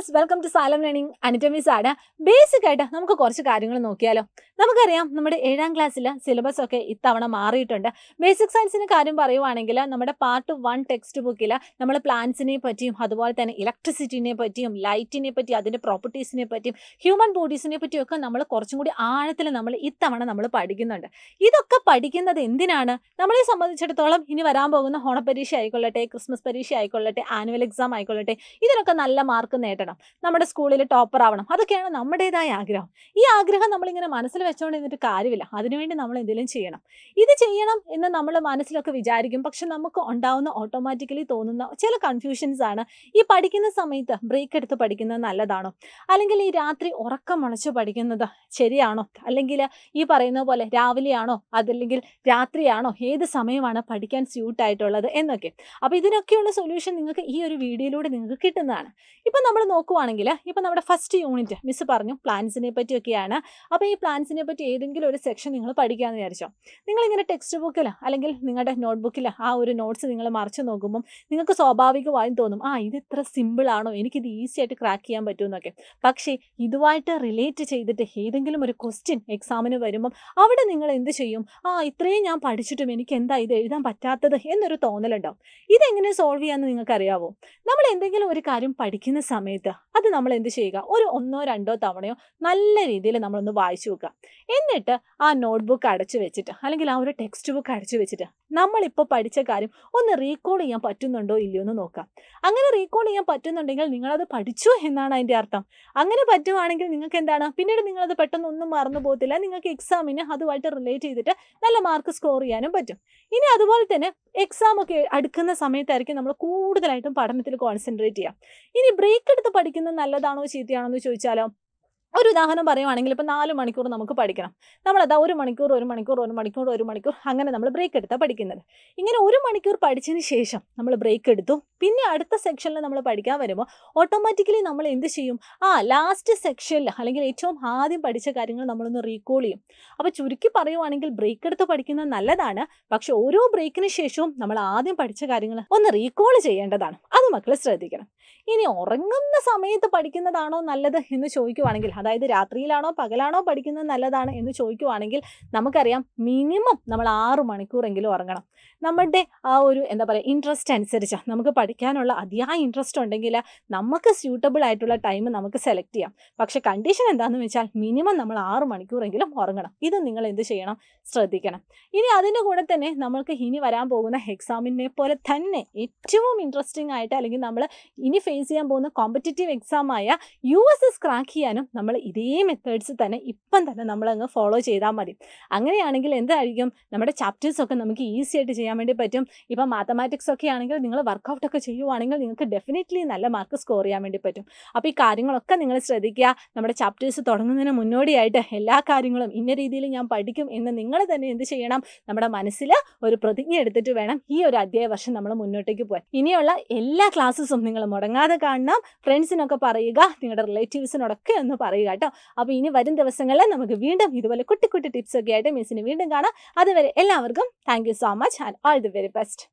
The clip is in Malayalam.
girls welcome to Salam learning anatomies ആണ് ബേസിക് ആയിട്ട് നമുക്ക് കുറച്ച് കാര്യങ്ങൾ നോക്കിയാലോ നമുക്കറിയാം നമ്മുടെ ഏഴാം ക്ലാസ്സിൽ സിലബസ് ഒക്കെ ഇത്തവണ മാറിയിട്ടുണ്ട് ബേസിക് സയൻസിന് കാര്യം പറയുവാണെങ്കിൽ നമ്മുടെ പാർട്ട് വൺ ടെക്സ്റ്റ് ബുക്കിൽ നമ്മൾ പ്ലാന്റ്സിനെ പറ്റിയും അതുപോലെ തന്നെ ഇലക്ട്രിസിറ്റിനെ പറ്റിയും ലൈറ്റിനെ പറ്റിയും അതിൻ്റെ പ്രോപ്പർട്ടീസിനെ പറ്റിയും ഹ്യൂമൻ ബോഡീസിനെ പറ്റിയും ഒക്കെ നമ്മൾ കുറച്ചും കൂടി ആഴത്തിൽ നമ്മൾ ഇത്തവണ നമ്മൾ പഠിക്കുന്നുണ്ട് ഇതൊക്കെ പഠിക്കുന്നത് എന്തിനാണ് നമ്മളെ സംബന്ധിച്ചിടത്തോളം ഇനി വരാൻ പോകുന്ന ഓണപരീക്ഷ ആയിക്കൊള്ളട്ടെ ക്രിസ്മസ് പരീക്ഷ ആയിക്കൊള്ളട്ടെ ആനുവൽ എക്സാം ആയിക്കൊള്ളട്ടെ ഇതിനൊക്കെ നല്ല മാർക്ക് നേടണം നേടണം നമ്മുടെ സ്കൂളിൽ ടോപ്പർ ആവണം അതൊക്കെയാണ് നമ്മുടേതായ ആഗ്രഹം ഈ ആഗ്രഹം നമ്മളിങ്ങനെ മനസ്സിൽ വെച്ചുകൊണ്ടിരുന്നിട്ട് കാര്യമില്ല അതിനുവേണ്ടി നമ്മൾ എന്തെങ്കിലും ചെയ്യണം ഇത് ചെയ്യണം എന്ന് നമ്മൾ മനസ്സിലൊക്കെ വിചാരിക്കും പക്ഷെ നമുക്ക് ഉണ്ടാവുന്ന ഓട്ടോമാറ്റിക്കലി തോന്നുന്ന ചില കൺഫ്യൂഷൻസ് ആണ് ഈ പഠിക്കുന്ന സമയത്ത് ബ്രേക്ക് എടുത്ത് പഠിക്കുന്നത് നല്ലതാണോ അല്ലെങ്കിൽ ഈ രാത്രി ഉറക്കം മുളച്ച് പഠിക്കുന്നത് ശരിയാണോ അല്ലെങ്കിൽ ഈ പറയുന്ന പോലെ രാവിലെയാണോ അതല്ലെങ്കിൽ രാത്രിയാണോ ഏത് സമയമാണ് പഠിക്കാൻ സ്യൂട്ട് ആയിട്ടുള്ളത് എന്നൊക്കെ അപ്പൊ ഇതിനൊക്കെയുള്ള സൊല്യൂഷൻ നിങ്ങൾക്ക് ഈ ഒരു വീഡിയോയിലൂടെ നിങ്ങൾക്ക് കിട്ടുന്നതാണ് ഇപ്പൊ നമ്മൾ നോക്കുവാണെങ്കിൽ ഇപ്പം നമ്മുടെ ഫസ്റ്റ് യൂണിറ്റ് മിസ് പറഞ്ഞു പ്ലാൻസിനെ പറ്റിയൊക്കെയാണ് അപ്പോൾ ഈ പ്ലാൻസിനെ പറ്റി ഏതെങ്കിലും ഒരു സെക്ഷൻ നിങ്ങൾ പഠിക്കാമെന്ന് വിചാരിച്ചോ നിങ്ങളിങ്ങനെ ടെക്സ്റ്റ് ബുക്കിൽ അല്ലെങ്കിൽ നിങ്ങളുടെ നോട്ട്ബുക്കിൽ ആ ഒരു നോട്ട്സ് നിങ്ങൾ മറിച്ച് നോക്കുമ്പം നിങ്ങൾക്ക് സ്വാഭാവികമായും തോന്നും ആ ഇത് ഇത്ര സിമ്പിളാണോ എനിക്കിത് ഈസി ആയിട്ട് ക്രാക്ക് ചെയ്യാൻ പറ്റുമെന്നൊക്കെ പക്ഷേ ഇതുമായിട്ട് റിലേറ്റ് ചെയ്തിട്ട് ഏതെങ്കിലും ഒരു ക്വസ്റ്റ്യൻ എക്സാമിന് വരുമ്പം അവിടെ നിങ്ങൾ എന്ത് ചെയ്യും ആ ഇത്രയും ഞാൻ പഠിച്ചിട്ടും എനിക്ക് എന്താ ഇത് എഴുതാൻ പറ്റാത്തത് എന്നൊരു തോന്നലുണ്ടാവും ഇതെങ്ങനെ സോൾവ് ചെയ്യാമെന്ന് നിങ്ങൾക്കറിയാവോ നമ്മൾ എന്തെങ്കിലും ഒരു കാര്യം പഠിക്കുന്ന സമയത്ത് എടുക്കുക അത് നമ്മൾ എന്ത് ചെയ്യുക ഒരു ഒന്നോ രണ്ടോ തവണയോ നല്ല രീതിയിൽ നമ്മളൊന്ന് വായിച്ചു വെക്കുക എന്നിട്ട് ആ നോട്ട്ബുക്ക് അടച്ചു വെച്ചിട്ട് അല്ലെങ്കിൽ ആ ഒരു ടെക്സ്റ്റ് ബുക്ക് അടച്ചു വെച്ചിട്ട് നമ്മളിപ്പോൾ പഠിച്ച കാര്യം ഒന്ന് റീകോൾ ചെയ്യാൻ പറ്റുന്നുണ്ടോ ഇല്ലയോ എന്ന് നോക്കാം അങ്ങനെ റീകോൾ ചെയ്യാൻ പറ്റുന്നുണ്ടെങ്കിൽ നിങ്ങളത് പഠിച്ചു എന്നാണ് അതിൻ്റെ അർത്ഥം അങ്ങനെ പറ്റുവാണെങ്കിൽ നിങ്ങൾക്ക് എന്താണ് പിന്നീട് നിങ്ങളത് പെട്ടെന്ന് ഒന്നും മറന്നു പോകത്തില്ല നിങ്ങൾക്ക് എക്സാമിന് അതുമായിട്ട് റിലേറ്റ് ചെയ്തിട്ട് നല്ല മാർക്ക് സ്കോർ ചെയ്യാനും പറ്റും ഇനി അതുപോലെ തന്നെ എക്സാം ഒക്കെ അടുക്കുന്ന സമയത്തായിരിക്കും നമ്മൾ കൂടുതലായിട്ടും പഠനത്തിൽ കോൺസെൻട്രേറ്റ് ചെയ്യാം ഇനി ബ്രേക്ക് എടുത്ത് പഠിക്കുന്നത് നല്ലതാണോ ചീത്തയാണോ എന്ന് ചോദിച്ചാലോ ഒരു ഉദാഹരണം പറയുവാണെങ്കിൽ ഇപ്പം നാല് മണിക്കൂർ നമുക്ക് പഠിക്കണം നമ്മളതാ ഒരു മണിക്കൂർ ഒരു മണിക്കൂർ ഒരു മണിക്കൂർ ഒരു മണിക്കൂർ അങ്ങനെ നമ്മൾ ബ്രേക്ക് എടുത്താൽ പഠിക്കുന്നത് ഇങ്ങനെ ഒരു മണിക്കൂർ പഠിച്ചതിന് ശേഷം നമ്മൾ ബ്രേക്ക് എടുത്തു പിന്നെ അടുത്ത സെക്ഷനിൽ നമ്മൾ പഠിക്കാൻ വരുമ്പോൾ ഓട്ടോമാറ്റിക്കലി നമ്മൾ എന്ത് ചെയ്യും ആ ലാസ്റ്റ് സെക്ഷനിൽ അല്ലെങ്കിൽ ഏറ്റവും ആദ്യം പഠിച്ച കാര്യങ്ങൾ നമ്മളൊന്ന് റീകോൾ ചെയ്യും അപ്പോൾ ചുരുക്കി പറയുവാണെങ്കിൽ ബ്രേക്ക് എടുത്ത് പഠിക്കുന്നത് നല്ലതാണ് പക്ഷേ ഓരോ ബ്രേക്കിന് ശേഷവും നമ്മൾ ആദ്യം പഠിച്ച കാര്യങ്ങൾ ഒന്ന് റീകോൾ ചെയ്യേണ്ടതാണ് മക്കൾ ശ്രദ്ധിക്കണം ഇനി ഉറങ്ങുന്ന സമയത്ത് പഠിക്കുന്നതാണോ നല്ലത് എന്ന് ചോദിക്കുവാണെങ്കിൽ അതായത് രാത്രിയിലാണോ പകലാണോ പഠിക്കുന്നത് നല്ലതാണ് എന്ന് ചോദിക്കുവാണെങ്കിൽ നമുക്കറിയാം മിനിമം നമ്മൾ ആറു മണിക്കൂറെങ്കിലും ഉറങ്ങണം നമ്മുടെ ആ ഒരു എന്താ പറയുക ഇൻട്രസ്റ്റ് അനുസരിച്ച് നമുക്ക് പഠിക്കാനുള്ള അതിയായ ഇൻട്രസ്റ്റ് ഉണ്ടെങ്കിൽ നമുക്ക് സ്യൂട്ടബിൾ ആയിട്ടുള്ള ടൈം നമുക്ക് സെലക്ട് ചെയ്യാം പക്ഷേ കണ്ടീഷൻ എന്താണെന്ന് വെച്ചാൽ മിനിമം നമ്മൾ ആറു മണിക്കൂറെങ്കിലും ഉറങ്ങണം ഇത് നിങ്ങൾ എന്ത് ചെയ്യണം ശ്രദ്ധിക്കണം ഇനി അതിൻ്റെ കൂടെ തന്നെ നമ്മൾക്ക് ഇനി വരാൻ പോകുന്ന എക്സാമിനെ പോലെ തന്നെ ഏറ്റവും ഇൻട്രസ്റ്റിംഗ് ആയിട്ട് അല്ലെങ്കിൽ നമ്മൾ ഇനി ഫേസ് ചെയ്യാൻ പോകുന്ന കോമ്പറ്റേറ്റീവ് എക്സാമായ യു എസ് എസ് ക്രാക്ക് ചെയ്യാനും നമ്മൾ ഇതേ മെത്തേഡ്സ് തന്നെ ഇപ്പം തന്നെ നമ്മൾ അങ്ങ് ഫോളോ ചെയ്താൽ മതി അങ്ങനെയാണെങ്കിൽ എന്തായിരിക്കും നമ്മുടെ ചാപ്റ്റേഴ്സൊക്കെ നമുക്ക് ഈസി ആയിട്ട് ചെയ്യാൻ വേണ്ടി പറ്റും ഇപ്പം മാത്തമാറ്റിക്സ് ഒക്കെ ആണെങ്കിൽ നിങ്ങൾ വർക്കൗട്ടൊക്കെ ഒക്കെ ചെയ്യുവാണെങ്കിൽ നിങ്ങൾക്ക് ഡെഫിനറ്റ്ലി നല്ല മാർക്ക് സ്കോർ ചെയ്യാൻ വേണ്ടി പറ്റും അപ്പോൾ ഈ കാര്യങ്ങളൊക്കെ നിങ്ങൾ ശ്രദ്ധിക്കുക നമ്മുടെ ചാപ്റ്റേഴ്സ് തുടങ്ങുന്നതിന് മുന്നോടിയായിട്ട് എല്ലാ കാര്യങ്ങളും ഇന്ന രീതിയിൽ ഞാൻ പഠിക്കും എന്ന് നിങ്ങൾ തന്നെ എന്ത് ചെയ്യണം നമ്മുടെ മനസ്സിൽ ഒരു പ്രതിജ്ഞ എടുത്തിട്ട് വേണം ഈ ഒരു അധ്യായ വർഷം നമ്മൾ മുന്നോട്ടേക്ക് പോകാൻ ഇനിയുള്ള എല്ലാ ക്ലാസ്സസും നിങ്ങൾ മുടങ്ങാതെ കാണണം ഫ്രണ്ട്സിനൊക്കെ പറയുക നിങ്ങളുടെ റിലേറ്റീവ്സിനോടൊക്കെ ഒന്ന് പറയുക കേട്ടോ അപ്പോൾ ഇനി വരും ദിവസങ്ങളിൽ നമുക്ക് വീണ്ടും ഇതുപോലെ കുട്ടി കുട്ടി ടിപ്സൊക്കെ ആയിട്ട് മിസ്സിന് വീണ്ടും കാണാം അതുവരെ എല്ലാവർക്കും thank so much and all the very best